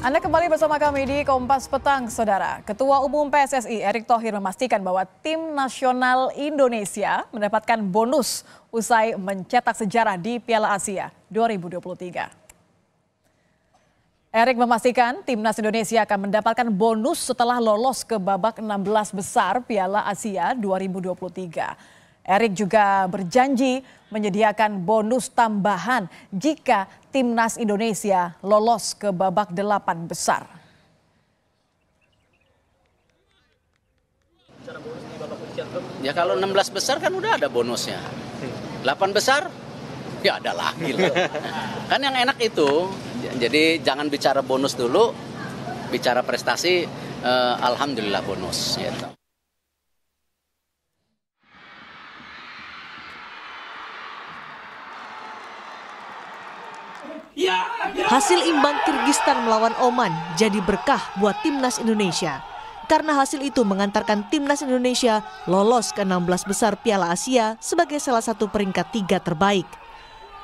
Anda kembali bersama kami di Kompas Petang, Saudara. Ketua Umum PSSI Erick Thohir memastikan bahwa tim nasional Indonesia mendapatkan bonus usai mencetak sejarah di Piala Asia 2023. Erick memastikan timnas Indonesia akan mendapatkan bonus setelah lolos ke babak 16 besar Piala Asia 2023. Erik juga berjanji menyediakan bonus tambahan jika timnas Indonesia lolos ke babak delapan besar. Ya kalau 16 besar kan udah ada bonusnya. 8 besar ya ada lagi loh. kan yang enak itu. Jadi jangan bicara bonus dulu, bicara prestasi eh, alhamdulillah bonus gitu. Ya, ya. Hasil imbang Kirgistan melawan Oman jadi berkah buat timnas Indonesia. Karena hasil itu mengantarkan timnas Indonesia lolos ke 16 besar Piala Asia sebagai salah satu peringkat tiga terbaik.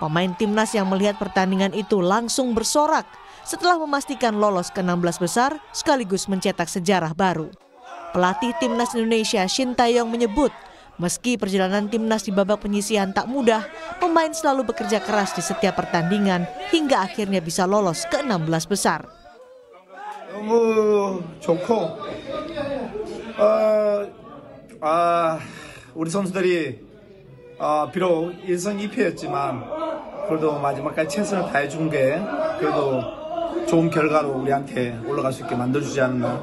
Pemain timnas yang melihat pertandingan itu langsung bersorak setelah memastikan lolos ke 16 besar sekaligus mencetak sejarah baru. Pelatih timnas Indonesia Shin Taeyong menyebut Meski perjalanan timnas di babak penyisihan tak mudah, pemain selalu bekerja keras di setiap pertandingan hingga akhirnya bisa lolos ke 16 besar. 너무 좋고 아, 아 우리 선수들이 아, 비록 1승 2패였지만 그래도 마지막까지 최선을 다해준 게 그래도 좋은 결과로 우리한테 올라갈 수 있게 만들어주지 않나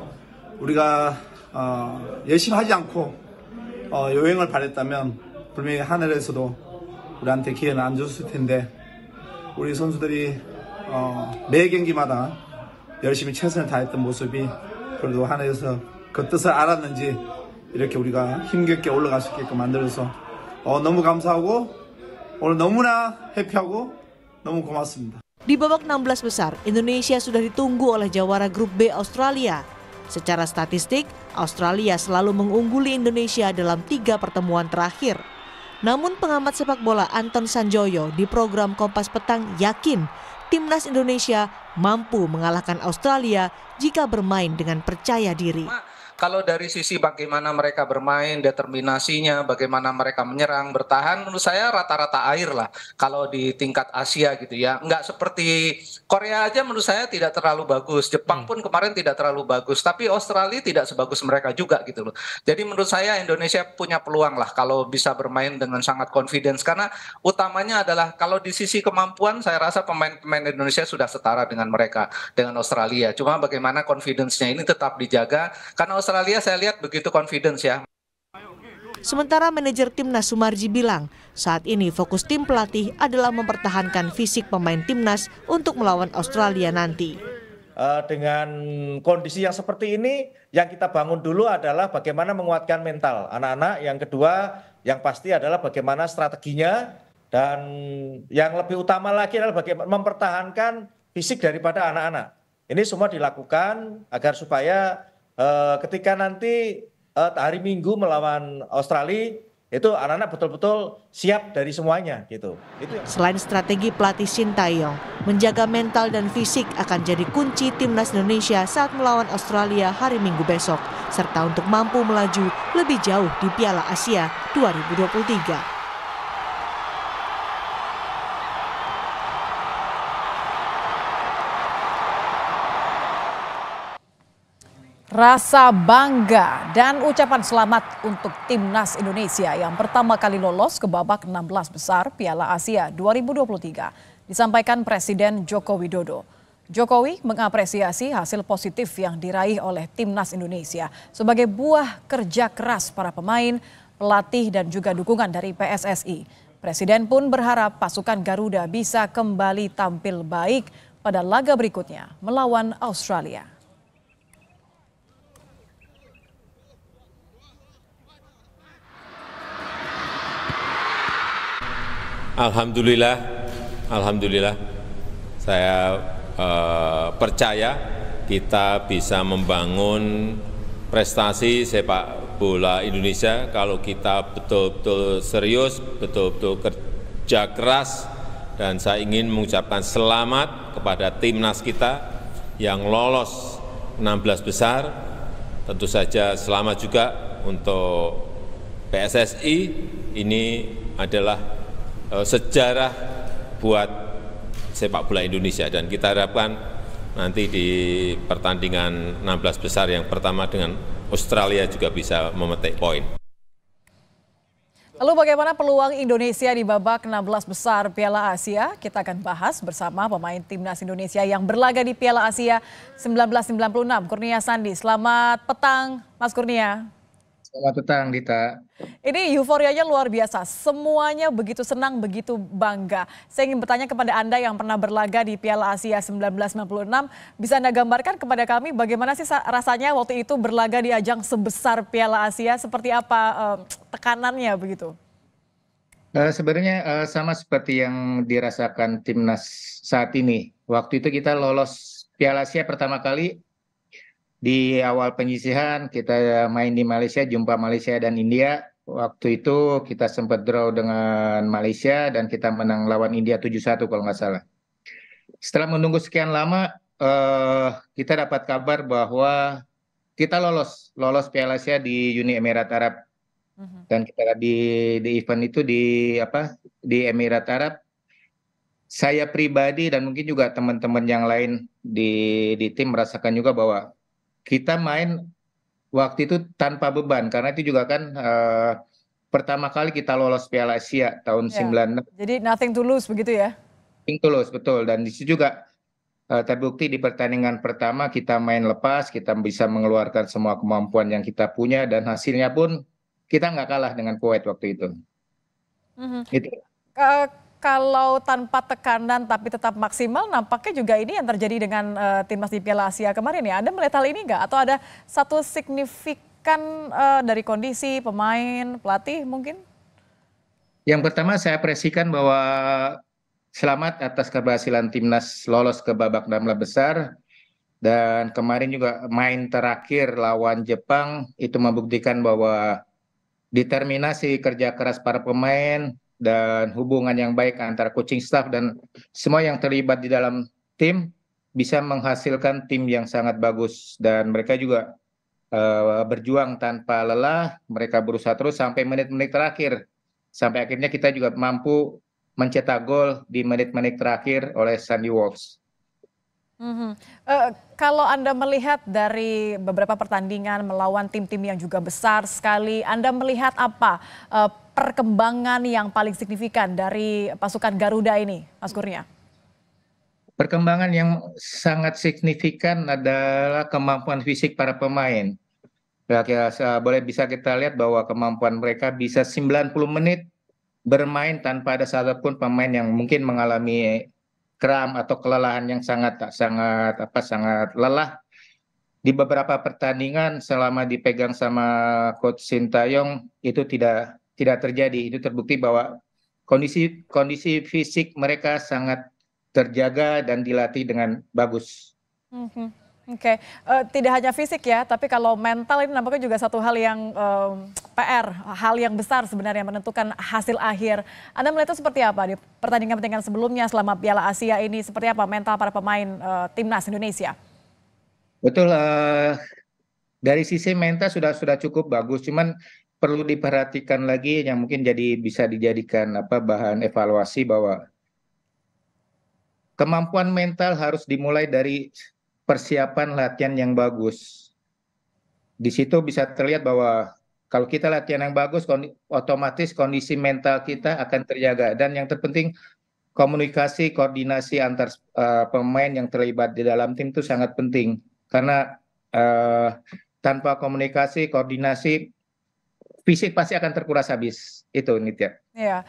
우리가 어, 열심히 하지 않고 어, 여행을 바랬다면 분명히 하늘에서도 우리한테 기회는 안 줬을 텐데 우리 선수들이 어, 매 경기마다 열심히 최선을 다했던 모습이 그래도 하늘에서 그 뜻을 알았는지 이렇게 우리가 힘겹게 올라갈 수 있게끔 만들어서 어, 너무 감사하고 오늘 너무나 해피하고 너무 고맙습니다. Di babak 16 besar, Indonesia sudah ditunggu oleh jawara grup B Australia Secara statistik, Australia selalu mengungguli Indonesia dalam tiga pertemuan terakhir. Namun pengamat sepak bola Anton Sanjoyo di program Kompas Petang yakin timnas Indonesia mampu mengalahkan Australia jika bermain dengan percaya diri. Kalau dari sisi bagaimana mereka bermain, determinasinya, bagaimana mereka menyerang, bertahan, menurut saya rata-rata air lah. Kalau di tingkat Asia gitu ya, nggak seperti Korea aja menurut saya tidak terlalu bagus. Jepang hmm. pun kemarin tidak terlalu bagus, tapi Australia tidak sebagus mereka juga gitu loh. Jadi menurut saya Indonesia punya peluang lah kalau bisa bermain dengan sangat confidence karena utamanya adalah kalau di sisi kemampuan saya rasa pemain-pemain Indonesia sudah setara dengan mereka dengan Australia. Cuma bagaimana confidence-nya ini tetap dijaga karena Australia saya lihat begitu confidence ya. Sementara manajer timnas Sumarji bilang, saat ini fokus tim pelatih adalah mempertahankan fisik pemain timnas untuk melawan Australia nanti. Eh, dengan kondisi yang seperti ini, yang kita bangun dulu adalah bagaimana menguatkan mental anak-anak. Yang kedua, yang pasti adalah bagaimana strateginya. Dan yang lebih utama lagi adalah bagaimana mempertahankan fisik daripada anak-anak. Ini semua dilakukan agar supaya uh, ketika nanti uh, hari Minggu melawan Australia itu anak-anak betul-betul siap dari semuanya gitu. Itu yang... Selain strategi pelatih Shin Taeyong, menjaga mental dan fisik akan jadi kunci timnas Indonesia saat melawan Australia hari Minggu besok serta untuk mampu melaju lebih jauh di Piala Asia 2023. Rasa bangga dan ucapan selamat untuk timnas Indonesia yang pertama kali lolos ke babak 16 besar Piala Asia 2023 disampaikan Presiden Joko Widodo. Jokowi mengapresiasi hasil positif yang diraih oleh timnas Indonesia sebagai buah kerja keras para pemain, pelatih dan juga dukungan dari PSSI. Presiden pun berharap pasukan Garuda bisa kembali tampil baik pada laga berikutnya melawan Australia. Alhamdulillah, alhamdulillah saya eh, percaya kita bisa membangun prestasi sepak bola Indonesia kalau kita betul-betul serius, betul-betul kerja keras dan saya ingin mengucapkan selamat kepada timnas kita yang lolos 16 besar. Tentu saja selamat juga untuk PSSI ini adalah Eh, sejarah buat sepak bola Indonesia dan kita harapkan nanti di pertandingan 16 besar yang pertama dengan Australia juga bisa memetik poin. Lalu bagaimana peluang Indonesia di babak 16 besar Piala Asia? Kita akan bahas bersama pemain timnas Indonesia yang berlaga di Piala Asia 1996, Kurnia Sandi. Selamat petang, Mas Kurnia. Selamat petang, Dita. Ini euforianya luar biasa. Semuanya begitu senang, begitu bangga. Saya ingin bertanya kepada Anda yang pernah berlaga di Piala Asia 1996, bisa Anda gambarkan kepada kami bagaimana sih rasanya waktu itu berlaga di ajang sebesar Piala Asia, seperti apa eh, tekanannya begitu? Uh, sebenarnya uh, sama seperti yang dirasakan timnas saat ini. Waktu itu kita lolos Piala Asia pertama kali di awal penyisihan kita main di Malaysia, jumpa Malaysia dan India. Waktu itu kita sempat draw dengan Malaysia dan kita menang lawan India 7-1 kalau nggak salah. Setelah menunggu sekian lama, uh, kita dapat kabar bahwa kita lolos, lolos Piala Asia di Uni Emirat Arab. Mm-hmm. Dan kita di, di event itu di apa di Emirat Arab saya pribadi dan mungkin juga teman-teman yang lain di di tim merasakan juga bahwa kita main waktu itu tanpa beban karena itu juga kan uh, pertama kali kita lolos Piala Asia tahun yeah. Iya. 96. Jadi nothing to lose begitu ya? Nothing to lose betul dan di situ juga uh, terbukti di pertandingan pertama kita main lepas kita bisa mengeluarkan semua kemampuan yang kita punya dan hasilnya pun kita nggak kalah dengan Kuwait waktu itu. Mm -hmm. Gitu. Uh, kalau tanpa tekanan tapi tetap maksimal, nampaknya juga ini yang terjadi dengan uh, timnas di Piala Asia kemarin ya. Anda melihat hal ini nggak? Atau ada satu signifikan uh, dari kondisi pemain, pelatih mungkin? Yang pertama saya apresikan bahwa selamat atas keberhasilan timnas lolos ke babak 16 besar. Dan kemarin juga main terakhir lawan Jepang itu membuktikan bahwa determinasi kerja keras para pemain, dan hubungan yang baik antara coaching staff dan semua yang terlibat di dalam tim bisa menghasilkan tim yang sangat bagus dan mereka juga uh, berjuang tanpa lelah, mereka berusaha terus sampai menit-menit terakhir. Sampai akhirnya kita juga mampu mencetak gol di menit-menit terakhir oleh Sandy Wolves. Mm -hmm. uh, kalau Anda melihat dari beberapa pertandingan melawan tim-tim yang juga besar sekali, Anda melihat apa uh, perkembangan yang paling signifikan dari pasukan Garuda ini, Mas Kurnia? Perkembangan yang sangat signifikan adalah kemampuan fisik para pemain. Ya, kira, boleh bisa kita lihat bahwa kemampuan mereka bisa 90 menit bermain tanpa ada satupun pemain yang mungkin mengalami kram atau kelelahan yang sangat tak sangat apa sangat lelah di beberapa pertandingan selama dipegang sama coach Sintayong itu tidak tidak terjadi itu terbukti bahwa kondisi kondisi fisik mereka sangat terjaga dan dilatih dengan bagus. Mm -hmm. Oke, okay. uh, eh, tidak hanya fisik ya, tapi kalau mental ini nampaknya juga satu hal yang um, PR, hal yang besar sebenarnya menentukan hasil akhir. Anda melihat itu seperti apa di pertandingan-pertandingan sebelumnya selama Piala Asia ini seperti apa mental para pemain uh, timnas Indonesia? Betul, uh, dari sisi mental sudah sudah cukup bagus, cuman perlu diperhatikan lagi yang mungkin jadi bisa dijadikan apa bahan evaluasi bahwa kemampuan mental harus dimulai dari persiapan latihan yang bagus. Di situ bisa terlihat bahwa kalau kita latihan yang bagus, otomatis kondisi mental kita akan terjaga. Dan yang terpenting, komunikasi, koordinasi antar uh, pemain yang terlibat di dalam tim itu sangat penting. Karena uh, tanpa komunikasi, koordinasi, fisik pasti akan terkuras habis itu Nitya. Ya,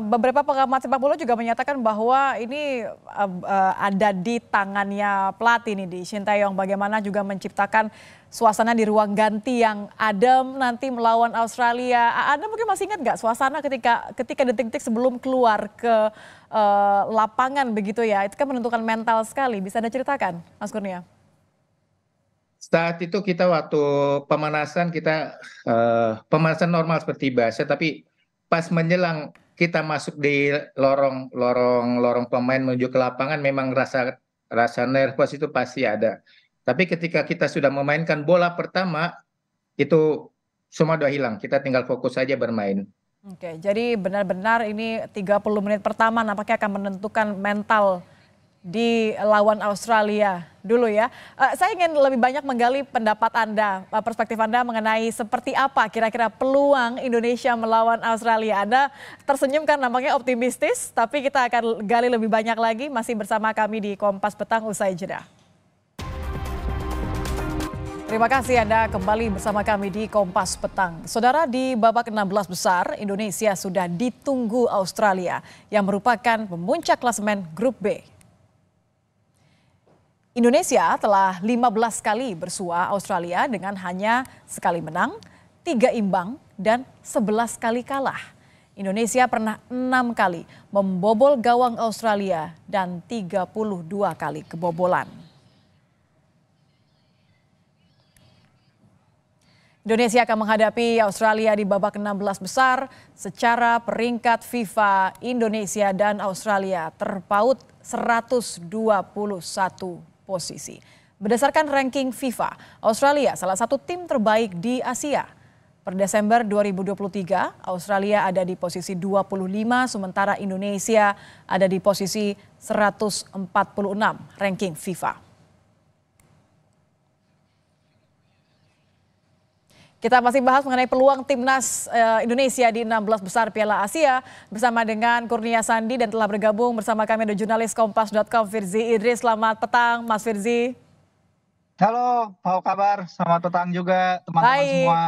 beberapa pengamat sepak bola juga menyatakan bahwa ini eh, ada di tangannya pelatih nih di Shin Taeyong bagaimana juga menciptakan suasana di ruang ganti yang adem nanti melawan Australia. Anda mungkin masih ingat nggak suasana ketika ketika detik-detik sebelum keluar ke lapangan begitu ya? Itu kan menentukan mental sekali. Bisa Anda ceritakan, Mas Kurnia? saat itu kita waktu pemanasan kita eh, pemanasan normal seperti biasa tapi pas menjelang kita masuk di lorong lorong lorong pemain menuju ke lapangan memang rasa rasa nervous itu pasti ada tapi ketika kita sudah memainkan bola pertama itu semua sudah hilang kita tinggal fokus saja bermain Oke, jadi benar-benar ini 30 menit pertama nampaknya akan menentukan mental di lawan Australia dulu ya. Uh, saya ingin lebih banyak menggali pendapat Anda, eh, perspektif Anda mengenai seperti apa kira-kira peluang Indonesia melawan Australia. Anda tersenyum kan namanya optimistis, tapi kita akan gali lebih banyak lagi masih bersama kami di Kompas Petang usai jeda. Terima kasih Anda kembali bersama kami di Kompas Petang. Saudara di babak 16 besar, Indonesia sudah ditunggu Australia yang merupakan pemuncak klasemen grup B Indonesia telah 15 kali bersua Australia dengan hanya sekali menang, tiga imbang, dan 11 kali kalah. Indonesia pernah enam kali membobol gawang Australia dan 32 kali kebobolan. Indonesia akan menghadapi Australia di babak 16 besar secara peringkat FIFA Indonesia dan Australia terpaut 121 posisi. Berdasarkan ranking FIFA, Australia salah satu tim terbaik di Asia. Per Desember 2023, Australia ada di posisi 25 sementara Indonesia ada di posisi 146 ranking FIFA. Kita masih bahas mengenai peluang timnas eh, Indonesia di 16 besar Piala Asia bersama dengan Kurnia Sandi dan telah bergabung bersama kami di jurnalis kompas.com Firzi Idris. Selamat petang Mas Firzi. Halo, apa kabar? Selamat petang juga teman-teman semua.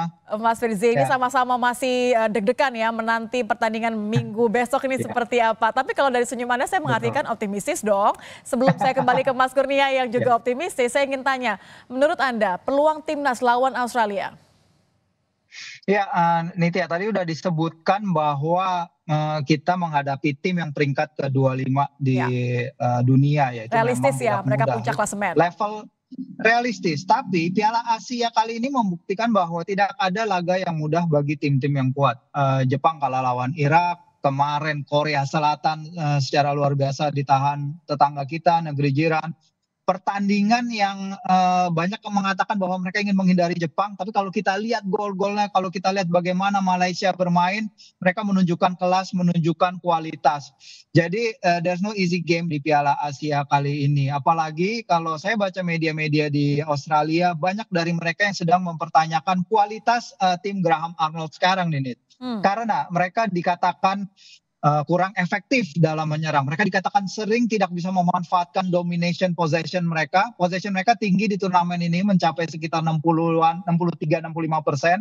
Mas Firzi, ya. ini sama-sama masih eh, deg-degan ya menanti pertandingan minggu besok ini ya. seperti apa. Tapi kalau dari senyum Anda saya mengartikan Betul. optimistis dong. Sebelum saya kembali ke Mas Kurnia yang juga ya. optimistis, saya ingin tanya, menurut Anda peluang timnas lawan Australia? Ya, uh, Nitya tadi sudah disebutkan bahwa uh, kita menghadapi tim yang peringkat ke-25 di ya. uh, dunia ya. Realistis ya, mereka mudah. puncak klasemen. Level realistis, tapi Piala Asia kali ini membuktikan bahwa tidak ada laga yang mudah bagi tim-tim yang kuat. Uh, Jepang kalah lawan Irak, kemarin Korea Selatan uh, secara luar biasa ditahan tetangga kita negeri jiran pertandingan yang uh, banyak yang mengatakan bahwa mereka ingin menghindari Jepang, tapi kalau kita lihat gol-golnya, kalau kita lihat bagaimana Malaysia bermain, mereka menunjukkan kelas, menunjukkan kualitas. Jadi uh, there's no easy game di Piala Asia kali ini. Apalagi kalau saya baca media-media di Australia, banyak dari mereka yang sedang mempertanyakan kualitas uh, tim Graham Arnold sekarang nih. Hmm. Karena mereka dikatakan uh, kurang efektif dalam menyerang. Mereka dikatakan sering tidak bisa memanfaatkan domination possession mereka. Possession mereka tinggi di turnamen ini mencapai sekitar 60-an, 63-65 persen.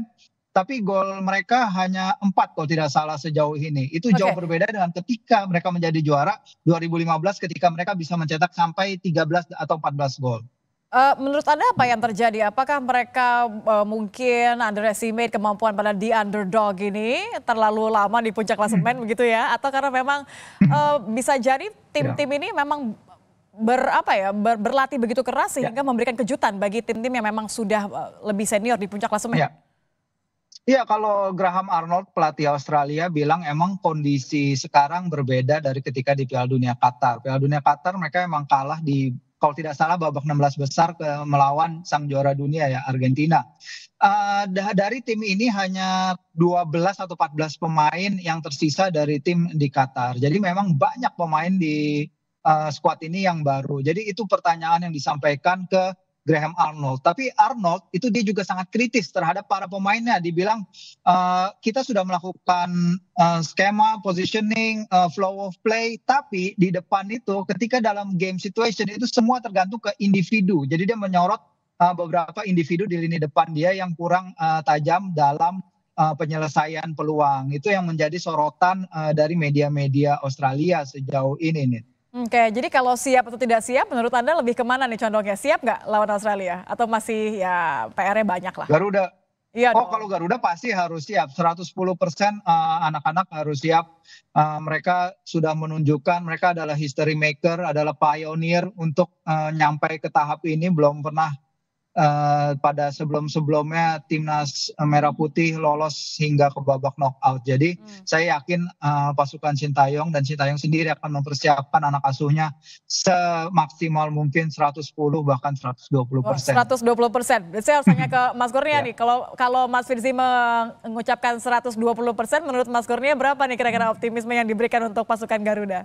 Tapi gol mereka hanya empat kalau tidak salah sejauh ini. Itu jauh okay. berbeda dengan ketika mereka menjadi juara 2015 ketika mereka bisa mencetak sampai 13 atau 14 gol. Uh, menurut Anda apa yang terjadi? Apakah mereka uh, mungkin underestimate kemampuan pada di underdog ini terlalu lama di puncak klasemen hmm. begitu ya? Atau karena memang uh, bisa jadi tim-tim ya. ini memang ber apa ya ber, berlatih begitu keras ya. sehingga memberikan kejutan bagi tim-tim yang memang sudah uh, lebih senior di puncak klasemen? Iya, ya, kalau Graham Arnold pelatih Australia bilang emang kondisi sekarang berbeda dari ketika di Piala Dunia Qatar. Piala Dunia Qatar mereka emang kalah di kalau tidak salah babak 16 besar ke melawan sang juara dunia ya Argentina. Uh, dari tim ini hanya 12 atau 14 pemain yang tersisa dari tim di Qatar. Jadi memang banyak pemain di uh, eh, skuad ini yang baru. Jadi itu pertanyaan yang disampaikan ke Graham Arnold. Tapi Arnold itu dia juga sangat kritis terhadap para pemainnya. Dibilang uh, kita sudah melakukan uh, eh, skema positioning, uh, flow of play, tapi di depan itu ketika dalam game situation itu semua tergantung ke individu. Jadi dia menyorot uh, beberapa individu di lini depan dia yang kurang uh, tajam dalam uh, penyelesaian peluang. Itu yang menjadi sorotan uh, dari media-media Australia sejauh ini nih. Oke, jadi kalau siap atau tidak siap, menurut Anda lebih kemana nih condongnya? Siap nggak lawan Australia? Atau masih ya PR-nya banyak lah? Garuda. Iya oh kalau Garuda pasti harus siap. 110 persen uh, anak-anak harus siap. Uh, mereka sudah menunjukkan mereka adalah history maker, adalah pioneer untuk uh, nyampe ke tahap ini. Belum pernah Eh, pada sebelum-sebelumnya timnas merah putih lolos hingga ke babak knockout. Jadi hmm. saya yakin uh, pasukan Sintayong dan Sintayong sendiri akan mempersiapkan anak asuhnya semaksimal mungkin 110 bahkan 120 persen. Oh, 120 persen. Saya harus tanya ke Mas Kurnia yeah. nih, kalau kalau Mas Firzi mengucapkan 120 persen, menurut Mas Kurnia berapa nih kira-kira optimisme yang diberikan untuk pasukan Garuda?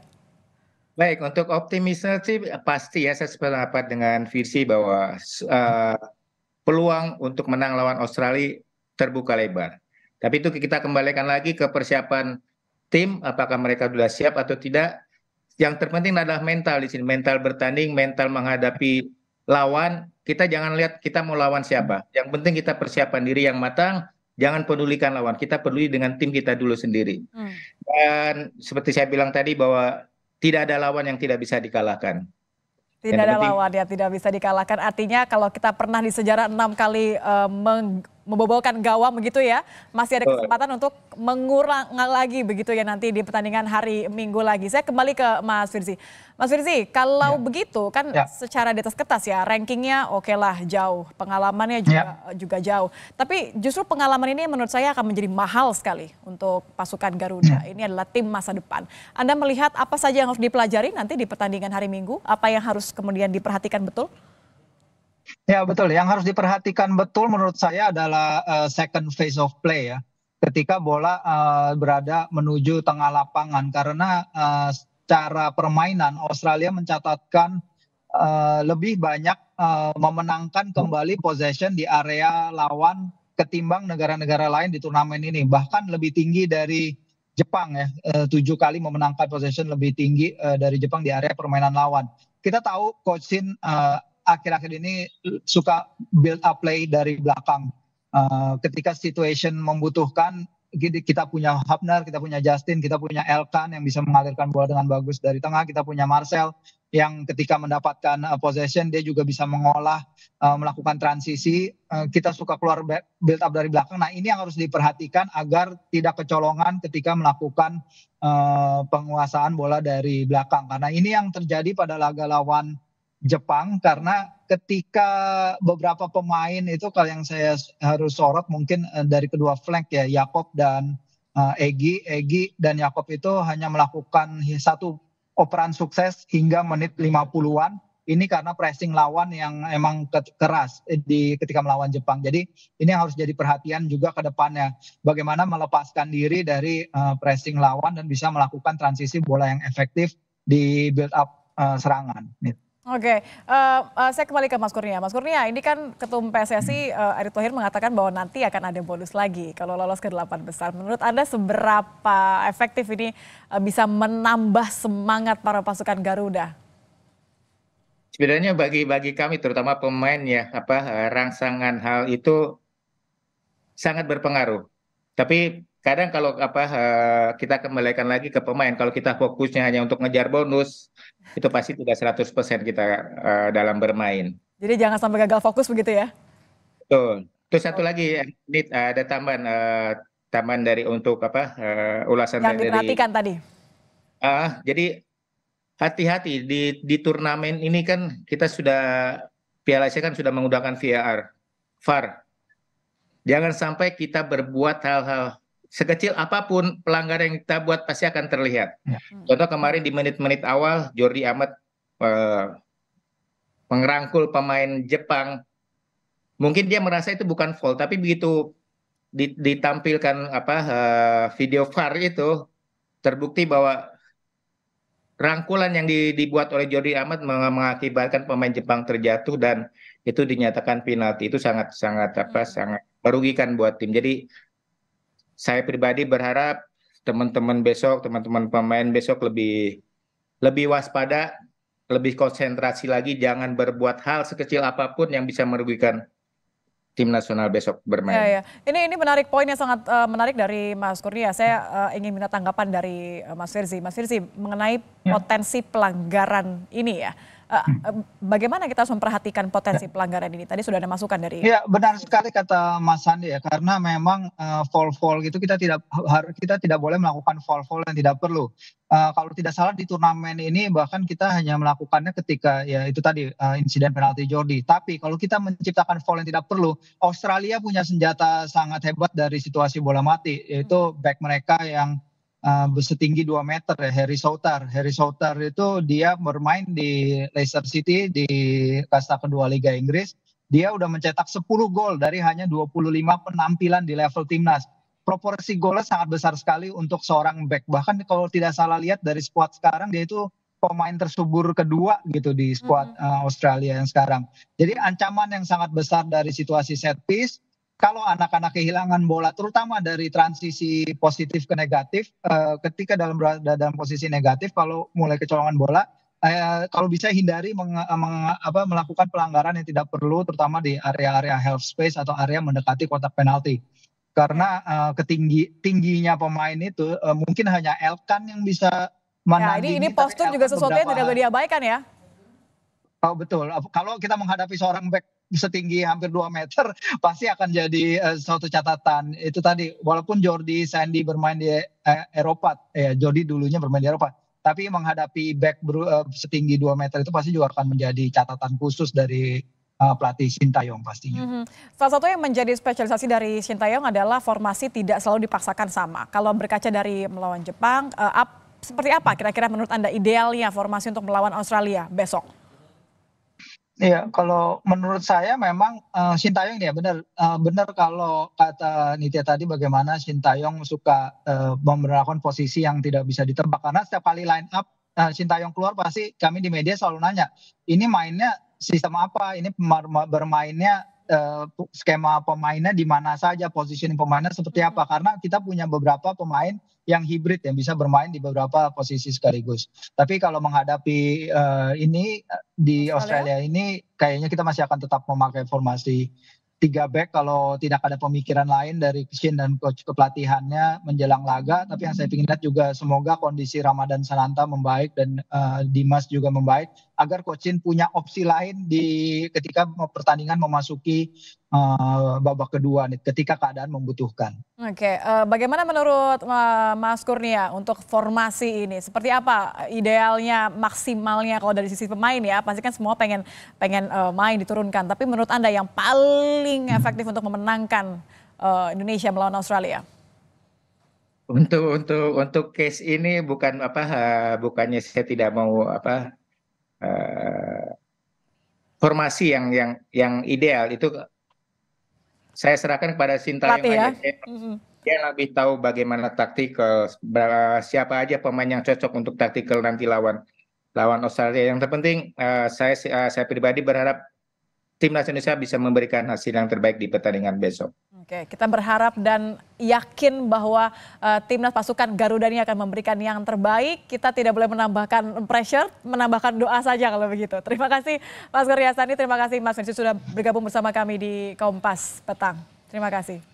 Baik, untuk optimisme sih eh, pasti ya saya sependapat dengan visi bahwa uh, peluang untuk menang lawan Australia terbuka lebar. Tapi itu kita kembalikan lagi ke persiapan tim, apakah mereka sudah siap atau tidak. Yang terpenting adalah mental di sini, mental bertanding, mental menghadapi lawan. Kita jangan lihat kita mau lawan siapa. Yang penting kita persiapan diri yang matang, Jangan pedulikan lawan, kita peduli dengan tim kita dulu sendiri. Hmm. Dan seperti saya bilang tadi bahwa tidak ada lawan yang tidak bisa dikalahkan. Tidak ada lawan yang tidak bisa dikalahkan. Artinya kalau kita pernah di sejarah enam kali uh, meng membobolkan gawang begitu ya. Masih ada kesempatan untuk mengurang lagi begitu ya nanti di pertandingan hari Minggu lagi. Saya kembali ke Mas Firzi. Mas Firzi, kalau ya. begitu kan ya. secara di atas kertas ya rankingnya oke okay lah jauh, pengalamannya juga ya. juga jauh. Tapi justru pengalaman ini menurut saya akan menjadi mahal sekali untuk pasukan Garuda. Ya. Ini adalah tim masa depan. Anda melihat apa saja yang harus dipelajari nanti di pertandingan hari Minggu? Apa yang harus kemudian diperhatikan betul? Ya betul. Yang harus diperhatikan betul menurut saya adalah uh, second phase of play ya. Ketika bola uh, berada menuju tengah lapangan karena uh, eh, secara permainan Australia mencatatkan uh, lebih banyak uh, memenangkan kembali possession di area lawan ketimbang negara-negara lain di turnamen ini. Bahkan lebih tinggi dari Jepang ya, tujuh kali memenangkan possession lebih tinggi uh, dari Jepang di area permainan lawan. Kita tahu Coach uh, akhir-akhir ini suka build up play dari belakang. Uh, ketika situation membutuhkan kita punya Hapner, kita punya Justin, kita punya Elkan yang bisa mengalirkan bola dengan bagus dari tengah, kita punya Marcel yang ketika mendapatkan uh, possession dia juga bisa mengolah, uh, melakukan transisi. Uh, kita suka keluar build up dari belakang. Nah ini yang harus diperhatikan agar tidak kecolongan ketika melakukan uh, penguasaan bola dari belakang. Karena ini yang terjadi pada laga lawan Jepang karena ketika beberapa pemain itu kalau yang saya harus sorot mungkin eh, dari kedua flank ya Yakob dan uh, eh, Egi Egi dan Yakob itu hanya melakukan satu operan sukses hingga menit 50-an ini karena pressing lawan yang emang keras eh, di ketika melawan Jepang. Jadi ini yang harus jadi perhatian juga ke depannya bagaimana melepaskan diri dari uh, pressing lawan dan bisa melakukan transisi bola yang efektif di build up uh, serangan. Gitu. Oke, okay. uh, eh, uh, eh, saya kembali ke Mas Kurnia. Mas Kurnia, ini kan ketum PSSI uh, eh, Erick Thohir mengatakan bahwa nanti akan ada bonus lagi kalau lolos ke delapan besar. Menurut Anda seberapa efektif ini uh, bisa menambah semangat para pasukan Garuda? Sebenarnya bagi bagi kami terutama pemain ya apa rangsangan hal itu sangat berpengaruh. Tapi kadang kalau apa eh, kita kembalikan lagi ke pemain kalau kita fokusnya hanya untuk ngejar bonus itu pasti tidak 100% kita uh, dalam bermain. Jadi jangan sampai gagal fokus begitu ya. Betul. Terus satu oh. lagi eh, ini ada tambahan uh, tambahan dari untuk apa uh, ulasan yang dari diperhatikan dari, tadi. Uh, jadi hati-hati di di turnamen ini kan kita sudah Piala Asia kan sudah menggunakan VAR, VAR. Jangan sampai kita berbuat hal-hal sekecil apapun pelanggaran yang kita buat pasti akan terlihat. Ya. Hmm. Contoh kemarin di menit-menit awal Jordi Amat eh, mengerangkul pemain Jepang. Mungkin dia merasa itu bukan foul, tapi begitu ditampilkan apa eh, video VAR itu terbukti bahwa rangkulan yang di, dibuat oleh Jordi Amat mengakibatkan pemain Jepang terjatuh dan itu dinyatakan penalti itu sangat sangat apa hmm. sangat merugikan buat tim. Jadi saya pribadi berharap teman-teman besok, teman-teman pemain besok lebih lebih waspada, lebih konsentrasi lagi, jangan berbuat hal sekecil apapun yang bisa merugikan tim nasional besok bermain. Ya, ya. Ini ini menarik poin yang sangat uh, menarik dari Mas Kurnia. Saya uh, ingin minta tanggapan dari uh, Mas Firzi. Mas Firzi mengenai ya. potensi pelanggaran ini ya. Eh, hmm. eh, bagaimana kita harus memperhatikan potensi ya. pelanggaran ini? Tadi sudah ada masukan dari. Ya benar sekali kata Mas Sandi ya, karena memang uh, eh, fall fall gitu kita tidak harus kita tidak boleh melakukan fall fall yang tidak perlu. Uh, kalau tidak salah di turnamen ini bahkan kita hanya melakukannya ketika ya itu tadi uh, insiden penalti Jordi. Tapi kalau kita menciptakan fall yang tidak perlu, Australia punya senjata sangat hebat dari situasi bola mati yaitu hmm. back mereka yang uh, eh, setinggi 2 meter ya Harry Soutar. Harry Soutar itu dia bermain di Leicester City di kasta kedua Liga Inggris. Dia udah mencetak 10 gol dari hanya 25 penampilan di level timnas. Proporsi golnya sangat besar sekali untuk seorang back. Bahkan kalau tidak salah lihat dari squad sekarang dia itu pemain tersubur kedua gitu di skuad hmm. uh, eh, Australia yang sekarang. Jadi ancaman yang sangat besar dari situasi set piece kalau anak-anak kehilangan bola terutama dari transisi positif ke negatif uh, ketika dalam dalam posisi negatif kalau mulai kecolongan bola eh, kalau bisa hindari meng, meng, apa, melakukan pelanggaran yang tidak perlu, terutama di area-area half space atau area mendekati kotak penalti. Karena uh, ketinggi tingginya pemain itu uh, mungkin hanya Elkan yang bisa ya, menandingi. ini, ini postur juga sesuatu yang tidak boleh diabaikan ya. Oh betul. Kalau kita menghadapi seorang back setinggi hampir 2 meter pasti akan jadi uh, suatu catatan. Itu tadi walaupun Jordi Sandy bermain di uh, Eropa, ya Jordi dulunya bermain di Eropa, tapi menghadapi back ber, uh, setinggi 2 meter itu pasti juga akan menjadi catatan khusus dari uh, pelatih Sintayong pastinya. Mm -hmm. Salah satu yang menjadi spesialisasi dari Sintayong adalah formasi tidak selalu dipaksakan sama. Kalau berkaca dari melawan Jepang, uh, up, seperti apa kira-kira menurut Anda idealnya formasi untuk melawan Australia besok? Iya, kalau menurut saya memang uh, Sintayong ya benar uh, benar kalau kata Nitya tadi bagaimana Sintayong suka uh, memperlakukan posisi yang tidak bisa ditebak karena setiap kali line up uh, Sintayong keluar pasti kami di media selalu nanya ini mainnya sistem apa ini bermainnya uh, skema pemainnya di mana saja posisi pemainnya seperti apa karena kita punya beberapa pemain yang hibrid yang bisa bermain di beberapa posisi sekaligus. Tapi kalau menghadapi uh, ini di Australia ini kayaknya kita masih akan tetap memakai formasi tiga back kalau tidak ada pemikiran lain dari Kishin dan coach kepelatihannya menjelang laga. Tapi yang saya hmm. ingin lihat juga semoga kondisi Ramadan Sananta membaik dan uh, Dimas juga membaik agar kocin punya opsi lain di ketika pertandingan memasuki uh, eh, babak kedua ketika keadaan membutuhkan. Oke, uh, bagaimana menurut uh, Mas Kurnia untuk formasi ini? Seperti apa idealnya, maksimalnya kalau dari sisi pemain ya? Pasti kan semua pengen pengen uh, main diturunkan, tapi menurut Anda yang paling hmm. efektif untuk memenangkan uh, Indonesia melawan Australia? Untuk untuk untuk case ini bukan apa bukannya saya tidak mau apa Eh, formasi yang yang yang ideal itu saya serahkan kepada yang ya. aja. Ya. Mm-hmm. Dia lebih tahu bagaimana taktikal, siapa aja pemain yang cocok untuk taktikal nanti lawan lawan Australia. Yang terpenting uh, saya uh, saya pribadi berharap timnas Indonesia bisa memberikan hasil yang terbaik di pertandingan besok. Oke, kita berharap dan yakin bahwa uh, timnas pasukan Garuda ini akan memberikan yang terbaik. Kita tidak boleh menambahkan pressure, menambahkan doa saja kalau begitu. Terima kasih Mas Karyasani. terima kasih Mas Vincent sudah bergabung bersama kami di Kompas Petang. Terima kasih.